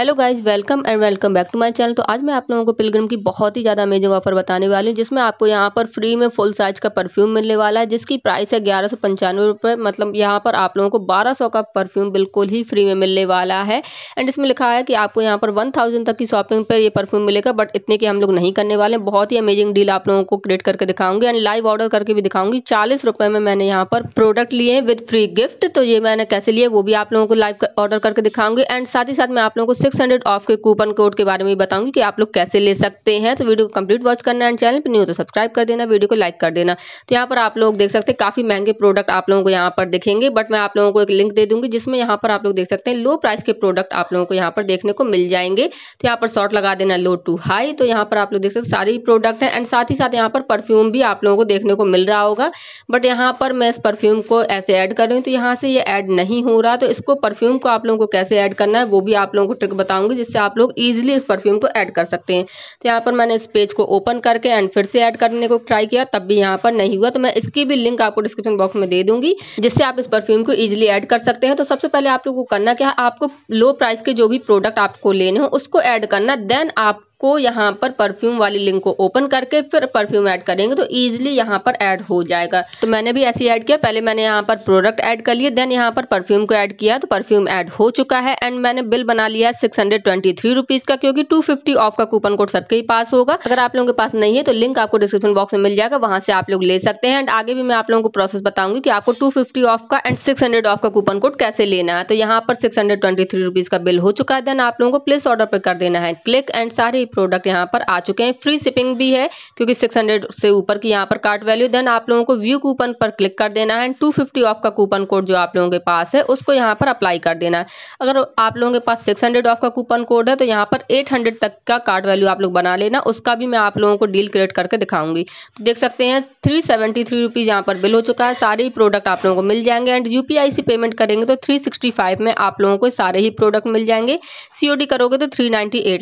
hello guys welcome and welcome back to my channel तो आज मैं आप लोगों को पिलग्रम की बहुत ही ज़्यादा अमेजिंग ऑफर बताने वाली हूँ जिसमें आपको यहाँ पर फ्री में फुल साइज का परफ्यूम मिलने वाला है जिसकी प्राइस है ग्यारह सौ पंचानवे रुपये मतलब यहाँ पर आप लोगों को बारह सौ का परफ्यूम बिल्कुल ही फ्री में मिलने वाला है एंड इसमें लिखा है कि आपको यहाँ पर वन थाउजेंड तक की शॉपिंग पर यह परफ्यूम मिलेगा बट इतने के हम लोग नहीं करने वाले हैं बहुत ही अमेजिंग डील आप लोगों को क्रिएट करके दिखाऊंगी एंड लाइव ऑर्डर करके भी दिखाऊंगी चालीस रुपये में मैंने यहाँ पर प्रोडक्ट लिए हैं विद फ्री गिफ्ट तो ये मैंने कैसे लिए वो भी आप लोगों को लाइव ऑर्डर करके दिखाऊंगी एंड साथ ही साथ मैं आप लोगों को सिक्स हंड्रेड ऑफ के कूपन कोड के बारे में बताऊंगी कि आप लोग कैसे ले सकते हैं तो वीडियो को कंप्लीट वॉच करना एंड चैनल पर न्यू तो सब्सक्राइब कर देना वीडियो को लाइक कर देना तो यहाँ पर आप लोग देख सकते हैं काफ़ी महंगे प्रोडक्ट आप लोगों को यहाँ पर दिखेंगे बट मैं आप लोगों को एक लिंक दे दूंगी जिसमें यहाँ पर आप लोग देख सकते हैं लो प्राइस के प्रोडक्ट आप लोगों को यहाँ पर देखने को मिल जाएंगे तो यहाँ पर शॉर्ट लगा देना लो टू हाई तो यहाँ पर आप लोग देख सकते सारे प्रोडक्ट है एंड साथ ही साथ यहाँ पर परफ्यूम भी आप लोगों को देखने को मिल रहा होगा बट यहाँ पर मैं इस परफ्यूम को ऐसे ऐड कर रही हूँ तो यहाँ से ये ऐड नहीं हो रहा तो इसको परफ्यूम को आप लोगों को कैसे ऐड करना है वो भी आप लोगों को ट्रिक बताऊंगी जिससे आप लोग इजीली इस परफ्यूम को ऐड कर सकते हैं तो यहाँ पर मैंने इस पेज को ओपन करके एंड फिर से ऐड करने को ट्राई किया तब भी यहाँ पर नहीं हुआ तो मैं इसकी भी लिंक आपको डिस्क्रिप्शन बॉक्स में दे दूंगी जिससे आप इस परफ्यूम को ईजिली ऐड कर सकते हैं तो सबसे पहले आप लोग को करना क्या आपको लो प्राइस के जो भी प्रोडक्ट आपको लेने हो उसको ऐड करना देन आप को यहाँ पर परफ्यूम वाली लिंक को ओपन करके फिर परफ्यूम ऐड करेंगे तो ईजिली यहाँ पर ऐड हो जाएगा तो मैंने भी ऐसे ऐड किया पहले मैंने यहाँ पर प्रोडक्ट ऐड कर लिए देन यहाँ पर परफ्यूम को ऐड किया तो परफ्यूम ऐड हो चुका है एंड मैंने बिल बना लिया है six hundred twenty three rupees का क्योंकि टू फिफ्टी ऑफ का कूपन कोड सबके ही पास होगा अगर आप लोगों के पास नहीं है तो लिंक आपको डिस्क्रिप्शन बॉक्स में मिल जाएगा वहां से आप लोग ले सकते हैं एंड आगे भी मैं आप लोगों को प्रोसेस बताऊंगी कि आपको टू फिफ्टी ऑफ का एंड सिक्स हंड्रेड ऑफ का कूपन कोड कैसे लेना है तो यहाँ पर six hundred twenty three rupees का बिल हो चुका है देन आप लोगों को प्लेस ऑर्डर पर कर देना है क्लिक एंड सारे प्रोडक्ट यहाँ पर आ चुके हैं फ्री शिपिंग भी है क्योंकि 600 से ऊपर की यहाँ पर कार्ट वैल्यू देन आप लोगों को व्यू कूपन पर क्लिक कर देना है टू फिफ्टी ऑफ का कूपन कोड जो आप लोगों के पास है उसको यहाँ पर अप्लाई कर देना है अगर आप लोगों के पास 600 ऑफ का कूपन कोड है तो यहाँ पर 800 तक का कार्ड वैल्यू आप लोग बना लेना उसका भी मैं आप लोगों को डील क्रिएट करके दिखाऊंगी तो देख सकते हैं थ्री सेवेंटी यहाँ पर बिल हो चुका है सारे ही प्रोडक्ट आप लोगों को मिल जाएंगे एंड यू से पेमेंट करेंगे तो थ्री में आप लोगों को सारे ही प्रोडक्ट मिल जाएंगे सीओडी करोगे तो थ्री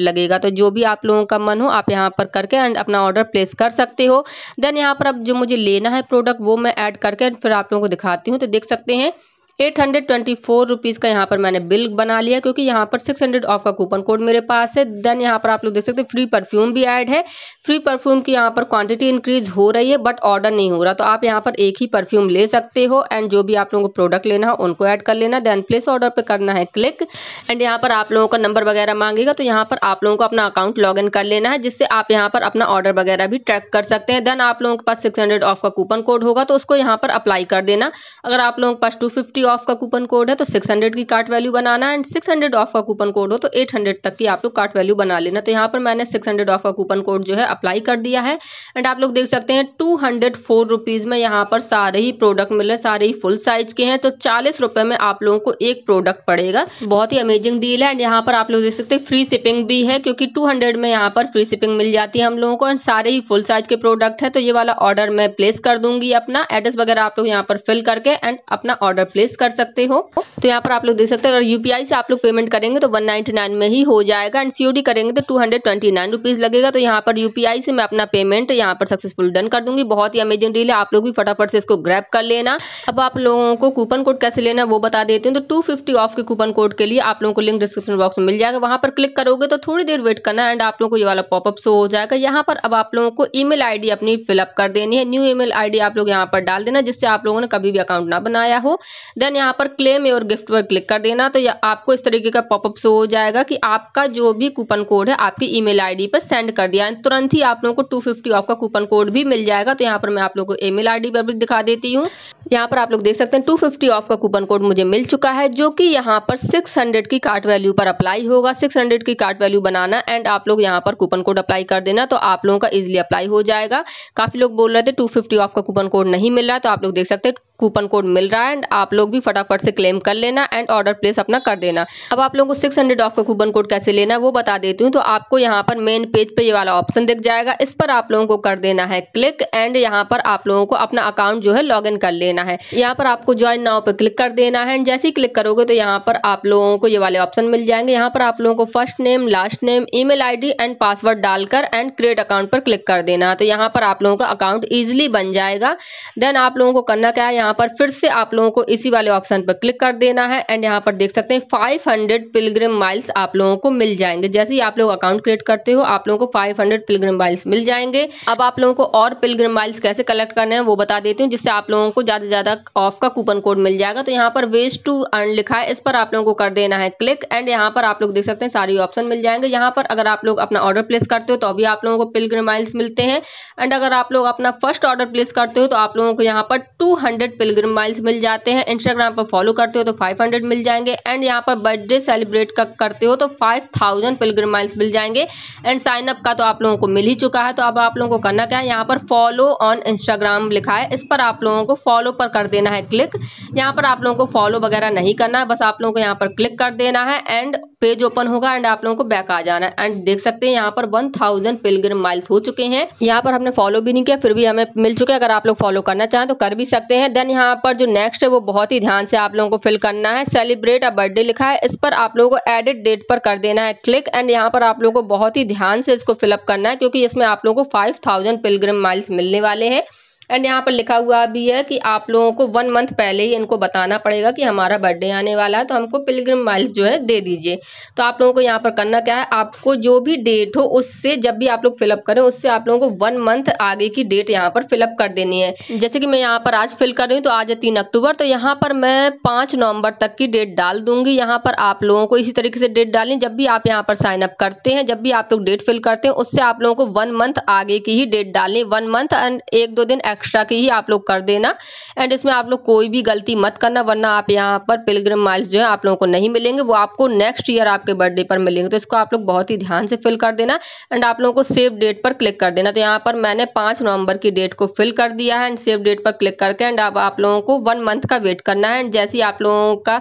लगेगा तो जो भी आप आप लोगों का मन हो आप यहाँ पर करके एंड अपना ऑर्डर प्लेस कर सकते हो देन यहाँ पर अब जो मुझे लेना है प्रोडक्ट वो मैं ऐड करके फिर आप लोगों को दिखाती हूँ तो देख सकते हैं eight hundred twenty four rupees का यहाँ पर मैंने बिल बना लिया क्योंकि यहाँ पर सिक्स हंड्रेड ऑफ का कूपन कोड मेरे पास है देन यहाँ पर आप लोग देख सकते हैं फ्री परफ्यूम भी ऐड है फ्री परफ्यूम की यहाँ पर क्वांटिटी इंक्रीज हो रही है बट ऑर्डर नहीं हो रहा तो आप यहाँ पर एक ही परफ्यूम ले सकते हो एंड जो भी आप लोगों को प्रोडक्ट लेना हो उनको ऐड कर लेना देन प्लेस ऑर्डर पर करना है क्लिक एंड यहाँ पर आप लोगों का नंबर वगैरह मांगेगा तो यहाँ पर आप लोगों को अपना अकाउंट लॉग इन कर लेना है जिससे आप यहाँ पर अपना ऑर्डर वगैरह भी ट्रैक कर सकते हैं देन आप लोगों के पास सिक्स हंड्रेड ऑफ का कूपन कोड होगा तो उसको यहाँ पर अप्लाई कर देना अगर आप लोगों के पास टू फिफ्टी ऑफ का कूपन कोड है तो सिक्स हंड्रेड की कार्ट वैल्यू बनाना एंड सिक्स हंड्रेड ऑफ का कूपन कोड हो तो एट हंड्रेड तक की आप लोग कार्ट वैल्यू बना लेना तो यहाँ पर मैंने सिक्स हंड्रेड ऑफ का कूपन कोड जो है अप्लाई कर दिया है एंड आप लोग देख सकते हैं टू हंड्रेड फोर रुपीज़ में यहाँ पर सारे ही प्रोडक्ट मिले सारे ही फुल साइज के हैं तो चालीस रुपए में आप लोगों को एक प्रोडक्ट पड़ेगा बहुत ही अमेजिंग डील है एंड यहाँ पर आप लोग देख सकते हैं फ्री शिपिंग भी है क्योंकि टू हंड्रेड में यहाँ पर फ्री शिपिंग मिल जाती है हम लोगों को एंड सारे ही फुल साइज के प्रोडक्ट है तो ये वाला ऑर्डर मैं प्लेस कर दूंगी अपना एड्रेस वगैरह आप लोग यहाँ पर फिल करके एंड अपना ऑर्डर प्लेस कर सकते हो तो यहाँ पर आप लोग देख सकते हैं अगर यूपीआई से आप लोग पेमेंट करेंगे तो 199 में ही हो जाएगा एंड सीओडी करेंगे तो टू हंड्रेड लगेगा तो यहाँ पर यूपीआई से मैं अपना पेमेंट यहाँ पर सक्सेसफुल डन कर दूंगी बहुत ही अमेजिंग डील है आप लोग भी फटाफट से इसको ग्रैप कर लेना अब आप लोगों को कूपन कोड कैसे लेना वो बता देते हैं तो टू ऑफ के कूपन कोड के लिए आप लोगों को लिंक डिस्क्रिप्शन बॉक्स में मिल जाएगा वहाँ पर क्लिक करोगे तो थोड़ी देर वेट करना एंड आप लोगों को ये वाला पॉपअप शो हो जाएगा यहाँ पर अब आप लोगों को ई मेल अपनी फिलअप कर देनी है न्यू ई मेल आप लोग यहाँ पर डाल देना जिससे आप लोगों ने कभी भी अकाउंट ना बनाया हो दे देन यहाँ पर क्लेम योर गिफ्ट पर क्लिक कर देना तो आपको इस तरीके का पॉपअप शो हो जाएगा कि आपका जो भी कूपन कोड है आपकी ईमेल आईडी पर सेंड कर दिया तुरंत ही आप लोगों को 250 का कूपन कोड भी मिल जाएगा तो यहाँ पर मैं आप लोगों को ईमेल आईडी पर भी दिखा देती हूँ यहाँ पर आप लोग देख सकते हैं टू ऑफ का कूपन कोड मुझे मिल चुका है जो कि यहाँ पर सिक्स की कार्ट वैल्यू पर अप्लाई होगा सिक्स की कार्ट वैल्यू बनाना एंड आप लोग यहाँ पर कूपन कोड अप्लाई कर देना तो आप लोगों का इजिली अप्लाई हो जाएगा काफ़ी लोग बोल रहे थे टू ऑफ का कूपन कोड नहीं मिल रहा तो आप लोग देख सकते हैं कूपन कोड मिल रहा है एंड आप लोग भी फटाफट से क्लेम कर लेना एंड ऑर्डर प्लेस अपना कर देना अब आप लोगों को सिक्स हंड्रेड ऑफ का कूपन कोड कैसे लेना है वो बता देती हूँ तो आपको यहाँ पर मेन पेज पे ये वाला ऑप्शन दिख जाएगा इस पर आप लोगों को कर देना है क्लिक एंड यहाँ पर आप लोगों को अपना अकाउंट जो है लॉग कर लेना है यहाँ पर आपको ज्वाइन नाव पर क्लिक कर देना है एंड जैसे ही क्लिक करोगे तो यहाँ पर आप लोगों को ये वाले ऑप्शन मिल जाएंगे यहाँ पर आप लोगों को first name last name ID and एंड पासवर्ड डालकर एंड क्रिएट अकाउंट पर क्लिक कर देना तो यहाँ पर आप लोगों का अकाउंट ईजिली बन जाएगा देन आप लोगों को करना क्या है यहाँ पर फिर से आप लोगों को इसी वाले ऑप्शन पर क्लिक कर देना है एंड यहाँ पर देख सकते हैं 500 पिलग्रिम माइल्स आप लोगों को मिल जाएंगे जैसे ही आप लोग अकाउंट क्रिएट करते हो आप लोगों को 500 पिलग्रिम माइल्स मिल जाएंगे अब आप लोगों को और पिलग्रिम माइल्स कैसे कलेक्ट करने हैं वो बता देती हूँ जिससे आप लोगों को ज़्यादा से ज़्यादा ऑफ का कूपन कोड मिल जाएगा तो यहाँ पर वेस्ट टू अर्न लिखा है इस पर आप लोगों को कर देना है क्लिक एंड यहाँ पर आप लोग देख सकते हैं सारी ऑप्शन मिल जाएंगे यहाँ पर अगर आप लोग अपना ऑर्डर प्लेस करते हो तो अभी आप लोगों को पिलग्रिम माइल्स मिलते हैं एंड अगर आप लोग अपना फर्स्ट ऑर्डर प्लेस करते हो तो आप लोगों को यहाँ पर टू हंड्रेड पिलग्रम माइल्स मिल जाते हैं इंस्टाग्राम पर फॉलो करते हो तो फाइव हंड्रेड मिल जाएंगे एंड यहाँ पर बर्थडे सेलिब्रेट का करते हो तो फाइव थाउजेंड पिलग्रम माइल्स मिल जाएंगे एंड साइनअप का तो आप लोगों को मिल ही चुका है तो अब आप लोगों को करना क्या है यहाँ पर फॉलो ऑन इंस्टाग्राम लिखा है इस पर आप लोगों को फॉलो पर कर देना है क्लिक यहाँ पर आप लोगों को फॉलो वगैरह नहीं करना है बस आप लोगों को यहाँ पर क्लिक कर देना है एंड पेज ओपन होगा एंड आप लोगों को बैक आ जाना है एंड देख सकते हैं यहाँ पर वन थाउजेंड पिलग्रम माइल्स हो चुके हैं यहाँ पर हमने फॉलो भी नहीं किया फिर भी हमें मिल चुके हैं अगर आप लोग फॉलो करना चाहें तो कर भी सकते हैं देन देन यहाँ पर जो नेक्स्ट है वो बहुत ही ध्यान से आप लोगों को फिल करना है सेलिब्रेट अ बर्थडे लिखा है इस पर आप लोगों को एडिट डेट पर कर देना है क्लिक एंड यहाँ पर आप लोगों को बहुत ही ध्यान से इसको फिलअप करना है क्योंकि इसमें आप लोगों को फाइव थाउजेंड पिलग्रम माइल्स मिलने वाले हैं एंड यहाँ पर लिखा हुआ भी है कि आप लोगों को वन मंथ पहले ही इनको बताना पड़ेगा कि हमारा बर्थडे आने वाला है तो हमको पिलग्रिम माइल्स जो है दे दीजिए तो आप लोगों को यहाँ पर करना क्या है आपको जो भी डेट हो उससे जब भी आप लोग फिलअप करें उससे आप लोगों को वन मंथ आगे की डेट यहाँ पर फिलअप कर देनी है जैसे कि मैं यहाँ पर आज फिल कर रही हूँ तो आज है तीन अक्टूबर तो यहाँ पर मैं पाँच नवंबर तक की डेट डाल दूंगी यहाँ पर आप लोगों को इसी तरीके से डेट डालनी जब भी आप यहाँ पर साइन अप करते हैं जब भी आप लोग डेट फिल करते हैं उससे आप लोगों को वन मंथ आगे की ही डेट डालनी वन मंथ एंड एक दो दिन एक्स्ट्रा के ही आप लोग कर देना एंड इसमें आप लोग कोई भी गलती मत करना वरना आप यहाँ पर पिलग्रम माइल्स जो है आप लोगों को नहीं मिलेंगे वो आपको नेक्स्ट ईयर आपके बर्थडे पर मिलेंगे तो इसको आप लोग बहुत ही ध्यान से फिल कर देना एंड आप लोगों को सेव डेट पर क्लिक कर देना तो यहाँ पर मैंने पाँच नवंबर की डेट को फिल कर दिया है एंड सेव डेट पर क्लिक करके एंड अब आप लोगों को वन मंथ का वेट करना है एंड जैसे ही आप लोगों का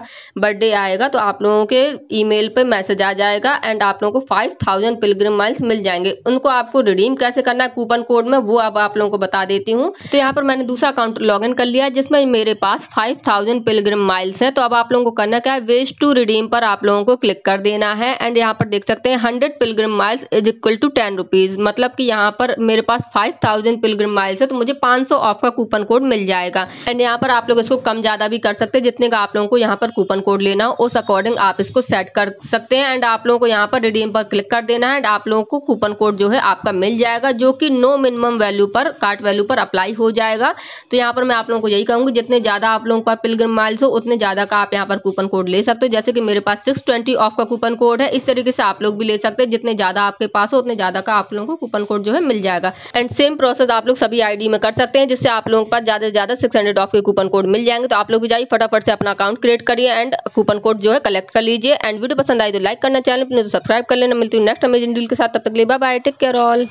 बर्थडे आएगा तो आप लोगों के मेल पर मैसेज आ जाएगा एंड आप लोगों को फाइव थाउजेंड पिलग्रम माइल्स मिल जाएंगे उनको आपको रिडीम कैसे करना है कूपन कोड में वो अब आप लोगों को बता देती हूँ तो यहाँ पर मैंने दूसरा अकाउंट लॉग इन कर लिया जिसमें मेरे पास 5000 पिलग्रम माइल्स हैं तो अब आप लोगों को करना क्या है वेस्ट टू रिडीम पर आप लोगों को क्लिक कर देना है एंड यहाँ पर देख सकते हैं 100 pilgrim miles is equal to ten rupees मतलब कि यहाँ पर मेरे पास 5000 पिलग्रम माइल्स है तो मुझे 500 ऑफ का कूपन कोड मिल जाएगा एंड यहाँ पर आप लोग इसको कम ज़्यादा भी कर सकते हैं जितने का आप लोगों को यहाँ पर कूपन कोड लेना हो उस अकॉर्डिंग आप इसको सेट कर सकते हैं एंड आप लोगों को यहाँ पर रिडीम पर क्लिक कर देना है एंड आप लोगों को कूपन कोड जो है आपका मिल जाएगा जो कि नो मिनिमम वैल्यू पर कार्ड वैल्यू पर अप्लाई हो जाएगा तो यहाँ पर मैं आप लोगों को यही कहूँगी जितने ज़्यादा आप लोगों का पिलग्रम माइल्स हो उतने ज़्यादा का आप यहाँ पर कूपन कोड ले सकते हो जैसे कि मेरे पास सिक्स ऑफ का कूपन कोड है इस तरीके से आप लोग भी ले सकते हैं जितने ज़्यादा आपके पास हो उतने ज़्यादा का आप लोगों को कूपन कोड जो है मिल जाएगा एंड सेम प्रोसेस आप लोग सभी आई में कर सकते हैं जिससे आप लोगों के पास ज़्यादा से ज़्यादा सिक्स ऑफ के कूपन कोड मिल जाएंगे तो आप लोग भी जाइए फटाफट से अपना अकाउंट क्रिएट करिए एंड कूपन कोड जो है कलेक्ट कर लीजिए एंड वीडियो पसंद आई तो लाइक करना चैनल तो सब्सक्राइब कर लेना मिलती हूँ नेक्स्ट अमेजिंग डील के साथ तब तक लिए बाय टेक केयर ऑल